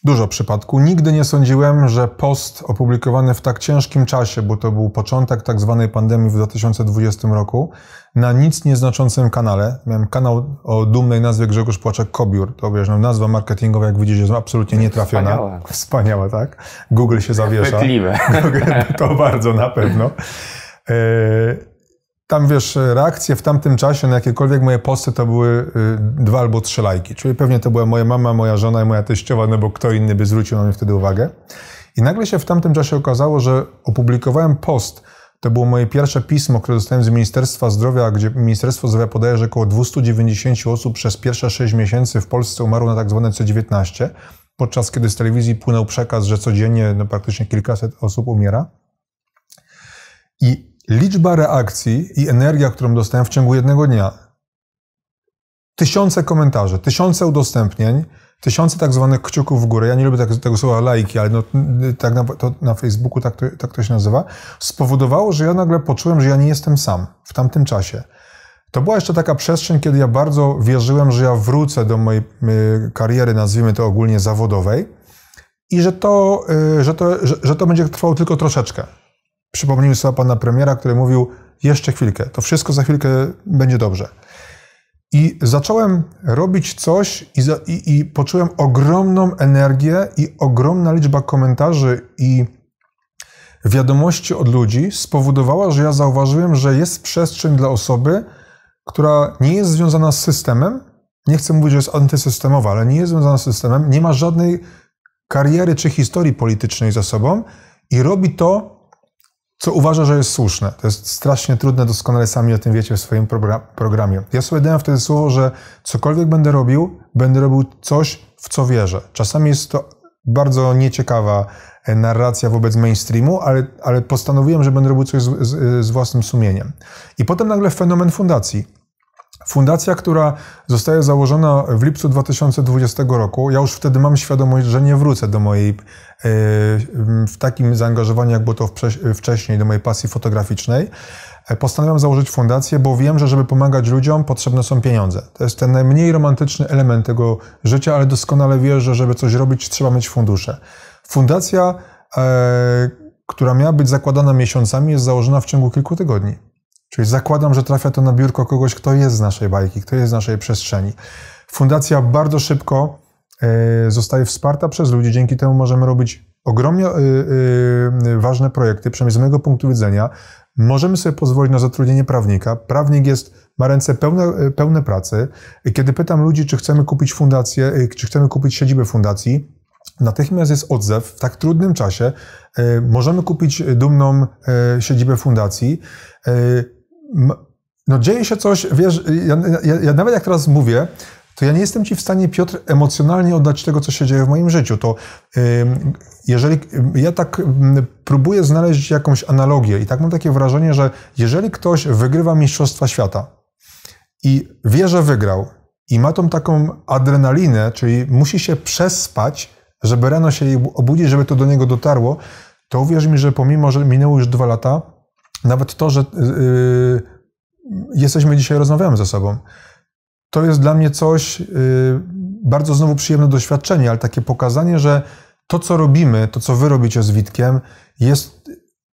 dużo przypadku. Nigdy nie sądziłem, że post opublikowany w tak ciężkim czasie, bo to był początek tak zwanej pandemii w 2020 roku, na nic nieznaczącym kanale, miałem kanał o dumnej nazwie Grzegorz płaczek kobiur to wiesz, no, nazwa marketingowa, jak widzisz, jest absolutnie nietrafiona. Wspaniała. Wspaniała, tak? Google się zawiesza. Pytliwe. Google, to bardzo na pewno. Y, tam wiesz, reakcje w tamtym czasie na jakiekolwiek moje posty to były y, dwa albo trzy lajki. Czyli pewnie to była moja mama, moja żona i moja teściowa, no bo kto inny by zwrócił na mnie wtedy uwagę. I nagle się w tamtym czasie okazało, że opublikowałem post. To było moje pierwsze pismo, które dostałem z Ministerstwa Zdrowia, gdzie Ministerstwo Zdrowia podaje, że około 290 osób przez pierwsze 6 miesięcy w Polsce umarło na tak zwane C19, podczas kiedy z telewizji płynął przekaz, że codziennie no, praktycznie kilkaset osób umiera. I liczba reakcji i energia, którą dostałem w ciągu jednego dnia, tysiące komentarzy, tysiące udostępnień, tysiące tak zwanych kciuków w górę, ja nie lubię tego, tak, tego słowa lajki, ale no, tak na, to na Facebooku tak to, tak to się nazywa, spowodowało, że ja nagle poczułem, że ja nie jestem sam w tamtym czasie. To była jeszcze taka przestrzeń, kiedy ja bardzo wierzyłem, że ja wrócę do mojej y, kariery, nazwijmy to ogólnie zawodowej, i że to, y, że to, że, że to będzie trwało tylko troszeczkę Przypomnijmy słowa pana premiera, który mówił jeszcze chwilkę, to wszystko za chwilkę będzie dobrze. I zacząłem robić coś i, za, i, i poczułem ogromną energię i ogromna liczba komentarzy i wiadomości od ludzi spowodowała, że ja zauważyłem, że jest przestrzeń dla osoby, która nie jest związana z systemem. Nie chcę mówić, że jest antysystemowa, ale nie jest związana z systemem, nie ma żadnej kariery czy historii politycznej za sobą i robi to co uważa, że jest słuszne. To jest strasznie trudne, doskonale sami o tym wiecie w swoim programie. Ja sobie dałem wtedy słowo, że cokolwiek będę robił, będę robił coś, w co wierzę. Czasami jest to bardzo nieciekawa e, narracja wobec mainstreamu, ale, ale postanowiłem, że będę robił coś z, z, z własnym sumieniem. I potem nagle fenomen fundacji Fundacja, która zostaje założona w lipcu 2020 roku, ja już wtedy mam świadomość, że nie wrócę do mojej, e, w takim zaangażowaniu, jak było to wcześniej, do mojej pasji fotograficznej. E, Postanawiam założyć fundację, bo wiem, że żeby pomagać ludziom, potrzebne są pieniądze. To jest ten najmniej romantyczny element tego życia, ale doskonale wiem, że żeby coś robić, trzeba mieć fundusze. Fundacja, e, która miała być zakładana miesiącami, jest założona w ciągu kilku tygodni. Czyli zakładam, że trafia to na biurko kogoś, kto jest z naszej bajki, kto jest z naszej przestrzeni. Fundacja bardzo szybko e, zostaje wsparta przez ludzi. Dzięki temu możemy robić ogromnie e, e, ważne projekty, przynajmniej z mojego punktu widzenia. Możemy sobie pozwolić na zatrudnienie prawnika. Prawnik jest, ma ręce pełne, pełne pracy. Kiedy pytam ludzi, czy chcemy kupić fundację, czy chcemy kupić siedzibę fundacji, Natychmiast jest odzew w tak trudnym czasie. Możemy kupić dumną siedzibę fundacji no dzieje się coś, wiesz, ja, ja, ja, nawet jak teraz mówię, to ja nie jestem Ci w stanie, Piotr, emocjonalnie oddać tego, co się dzieje w moim życiu. To jeżeli ja tak mm, próbuję znaleźć jakąś analogię i tak mam takie wrażenie, że jeżeli ktoś wygrywa Mistrzostwa Świata i wie, że wygrał i ma tą taką adrenalinę, czyli musi się przespać, żeby rano się obudzić, żeby to do niego dotarło, to uwierz mi, że pomimo, że minęło już dwa lata, nawet to, że yy, jesteśmy dzisiaj, rozmawiamy ze sobą, to jest dla mnie coś yy, bardzo znowu przyjemne doświadczenie, ale takie pokazanie, że to, co robimy, to, co wy robicie z Witkiem, jest,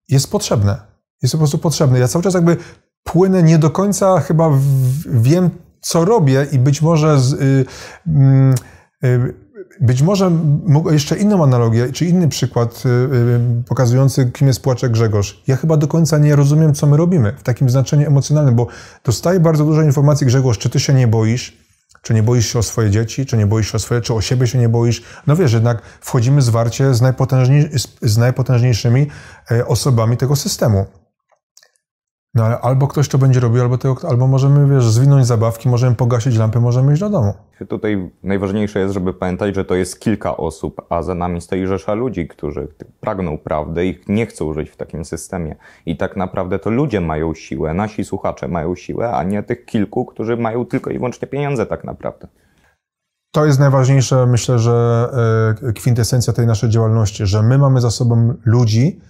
jest potrzebne. Jest po prostu potrzebne. Ja cały czas jakby płynę, nie do końca chyba w, wiem, co robię i być może z, y, mm, y, być może jeszcze inną analogię, czy inny przykład y, y, pokazujący, kim jest płaczek Grzegorz. Ja chyba do końca nie rozumiem, co my robimy w takim znaczeniu emocjonalnym, bo dostaję bardzo dużo informacji, Grzegorz, czy ty się nie boisz? Czy nie boisz się o swoje dzieci, czy nie boisz się o swoje, czy o siebie się nie boisz? No wiesz, jednak wchodzimy zwarcie z, najpotężni, z najpotężniejszymi y, osobami tego systemu. No ale albo ktoś to będzie robił, albo, tego, albo możemy, wiesz, zwinąć zabawki, możemy pogasić lampy, możemy iść do domu. Tutaj najważniejsze jest, żeby pamiętać, że to jest kilka osób, a za nami stoi rzesza ludzi, którzy pragną prawdy i nie chcą żyć w takim systemie. I tak naprawdę to ludzie mają siłę, nasi słuchacze mają siłę, a nie tych kilku, którzy mają tylko i wyłącznie pieniądze tak naprawdę. To jest najważniejsze, myślę, że e, kwintesencja tej naszej działalności, że my mamy za sobą ludzi,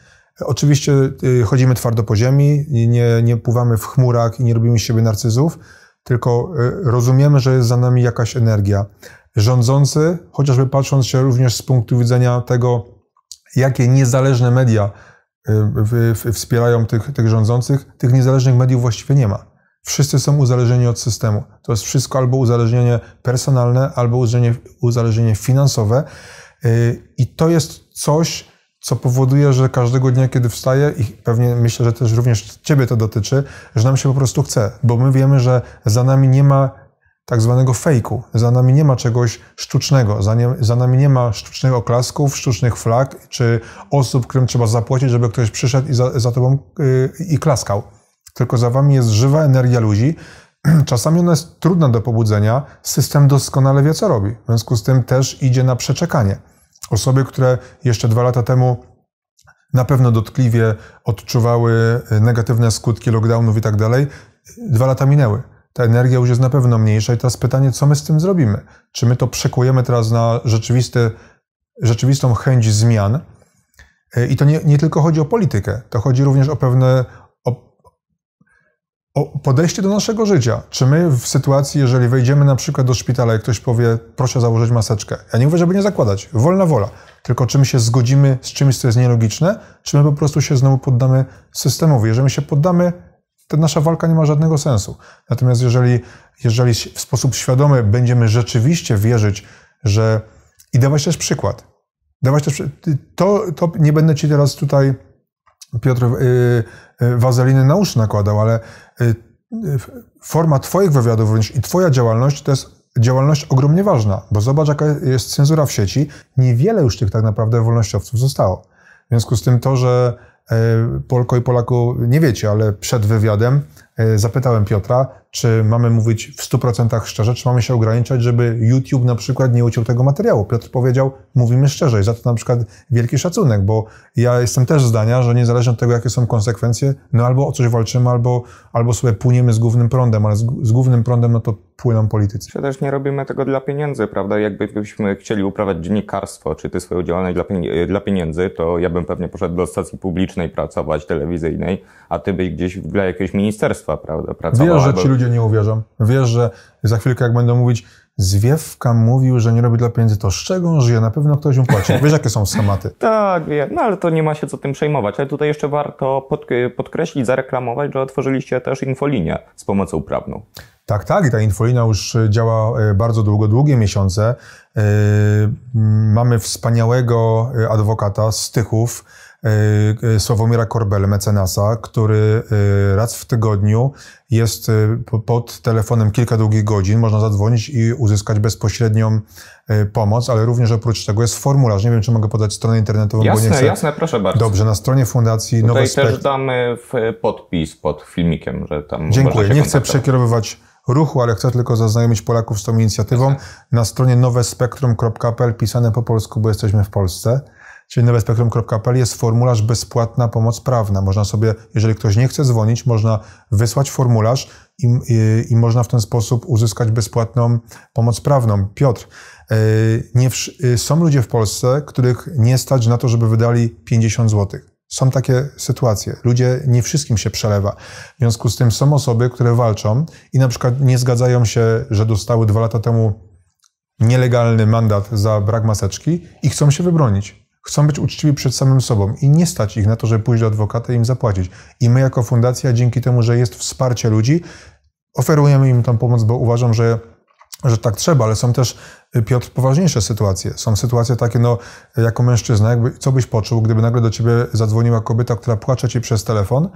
Oczywiście y, chodzimy twardo po ziemi, nie, nie pływamy w chmurach i nie robimy z siebie narcyzów, tylko y, rozumiemy, że jest za nami jakaś energia. Rządzący, chociażby patrząc się również z punktu widzenia tego, jakie niezależne media y, wspierają tych, tych rządzących, tych niezależnych mediów właściwie nie ma. Wszyscy są uzależnieni od systemu. To jest wszystko albo uzależnienie personalne, albo uzależnienie, uzależnienie finansowe. I to jest coś, co powoduje, że każdego dnia, kiedy wstaję, i pewnie myślę, że też również Ciebie to dotyczy, że nam się po prostu chce, bo my wiemy, że za nami nie ma tak zwanego fejku, za nami nie ma czegoś sztucznego, za, nie, za nami nie ma sztucznych oklasków, sztucznych flag, czy osób, którym trzeba zapłacić, żeby ktoś przyszedł i za, za Tobą yy, i klaskał. Tylko za Wami jest żywa energia ludzi, (clears throat) Czasami ona jest trudna do pobudzenia, system doskonale wie, co robi. W związku z tym też idzie na przeczekanie. Osoby, które jeszcze dwa lata temu na pewno dotkliwie odczuwały y, negatywne skutki lockdownów i tak dalej, dwa lata minęły. Ta energia już jest na pewno mniejsza i teraz pytanie, co my z tym zrobimy? Czy my to przekujemy teraz na rzeczywistą chęć zmian? Y, I to nie, nie tylko chodzi o politykę, to chodzi również o pewne o podejście do naszego życia. Czy my w sytuacji, jeżeli wejdziemy na przykład do szpitala i ktoś powie, proszę założyć maseczkę, ja nie mówię, żeby nie zakładać, wolna wola, tylko czy my się zgodzimy z czymś, co jest nielogiczne, czy my po prostu się znowu poddamy systemowi. Jeżeli my się poddamy, to nasza walka nie ma żadnego sensu. Natomiast jeżeli, jeżeli w sposób świadomy będziemy rzeczywiście wierzyć, że i dawać też przykład, dawać też, to, to nie będę Ci teraz tutaj Piotr y, y, wazeliny na uszy nakładał, ale y, forma Twoich wywiadów również i Twoja działalność to jest działalność ogromnie ważna, bo zobacz, jaka jest cenzura w sieci. Niewiele już tych tak naprawdę wolnościowców zostało. W związku z tym to, że Polko i Polaku nie wiecie, ale przed wywiadem zapytałem Piotra, czy mamy mówić w 100% szczerze, czy mamy się ograniczać, żeby YouTube na przykład nie uciął tego materiału. Piotr powiedział, mówimy szczerze i za to na przykład wielki szacunek, bo ja jestem też zdania, że niezależnie od tego, jakie są konsekwencje, no albo o coś walczymy, albo, albo sobie płyniemy z głównym prądem, ale z, z głównym prądem no to płyną politycy. Czy też nie robimy tego dla pieniędzy, prawda? Jakbyśmy chcieli uprawiać dziennikarstwo, czy ty swoją działalność dla, dla pieniędzy, to ja bym pewnie poszedł do stacji publicznej pracować, telewizyjnej, a ty byś gdzieś dla jakiegoś ministerstwa, prawda, pracował ludzie nie uwierzą. Wiesz, że za chwilkę jak będą mówić Zwiewka mówił, że nie robi dla pieniędzy, to z czego on żyje? Na pewno ktoś mu płaci. Wiesz, jakie są schematy? (laughs) tak, wiem. No ale to nie ma się co tym przejmować. Ale tutaj jeszcze warto podkreślić, zareklamować, że otworzyliście też infolinię z pomocą prawną. Tak, tak. I ta infolina już e, działa e, bardzo długo, długie miesiące. E, mamy wspaniałego adwokata z Stychów, Y, y, Sławomira Korbel, mecenasa, który y, raz w tygodniu jest pod telefonem kilka długich godzin, można zadzwonić i uzyskać bezpośrednią pomoc, ale również oprócz tego jest formularz. Nie wiem, czy mogę podać stronę internetową, jasne, bo nie chcę. Jasne, proszę bardzo. Dobrze, na stronie Fundacji Tutaj Nowe Tutaj też damy podpis pod filmikiem, że tam Dziękuję, nie chcę przekierowywać ruchu, ale chcę tylko zaznajomić Polaków z tą inicjatywą. Jasne. Na stronie nowespektrum.pl pisane po polsku, bo jesteśmy w Polsce czyli nowespektrum.pl jest formularz bezpłatna pomoc prawna. Można sobie, jeżeli ktoś nie chce dzwonić, można wysłać formularz i, i, i można w ten sposób uzyskać bezpłatną pomoc prawną. Piotr, e, nie, e, są ludzie w Polsce, których nie stać na to, żeby wydali 50 zł. Są takie sytuacje. Ludzie nie wszystkim się przelewa. W związku z tym są osoby, które walczą i na przykład nie zgadzają się, że dostały dwa lata temu nielegalny mandat za brak maseczki i chcą się wybronić chcą być uczciwi przed samym sobą i nie stać ich na to, żeby pójść do adwokata i im zapłacić. I my jako fundacja, dzięki temu, że jest wsparcie ludzi, oferujemy im tą pomoc, bo uważam, że że tak trzeba, ale są też, y, Piotr, poważniejsze sytuacje. Są sytuacje takie, no, jako mężczyzna, jakby, co byś poczuł, gdyby nagle do ciebie zadzwoniła kobieta, która płacze ci przez telefon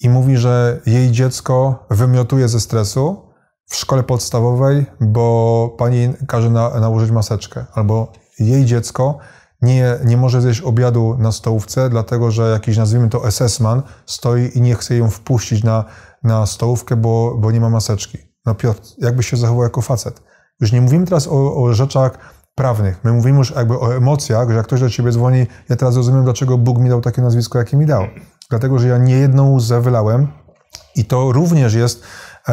i mówi, że jej dziecko wymiotuje ze stresu w szkole podstawowej, bo pani każe na, nałożyć maseczkę, albo jej dziecko nie, nie może zjeść obiadu na stołówce, dlatego że jakiś, nazwijmy to SS-man, stoi i nie chce ją wpuścić na, na stołówkę, bo, bo nie ma maseczki. No Piotr, jakby się zachował jako facet? Już nie mówimy teraz o, o rzeczach prawnych, my mówimy już jakby o emocjach, że jak ktoś do ciebie dzwoni, ja teraz rozumiem, dlaczego Bóg mi dał takie nazwisko, jakie mi dał. Dlatego, że ja nie jedną łzę wylałem i to również jest e,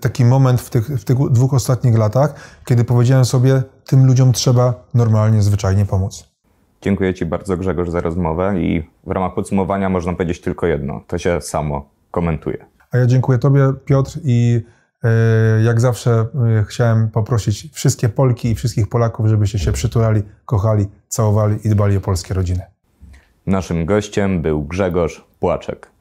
taki moment w tych, w tych dwóch ostatnich latach, kiedy powiedziałem sobie, tym ludziom trzeba normalnie, zwyczajnie pomóc. Dziękuję Ci bardzo, Grzegorz, za rozmowę i w ramach podsumowania można powiedzieć tylko jedno: to się samo komentuje. A ja dziękuję Tobie, Piotr, i e, jak zawsze e, chciałem poprosić wszystkie Polki i wszystkich Polaków, żebyście się przytulali, kochali, całowali i dbali o polskie rodziny. Naszym gościem był Grzegorz Płaczek.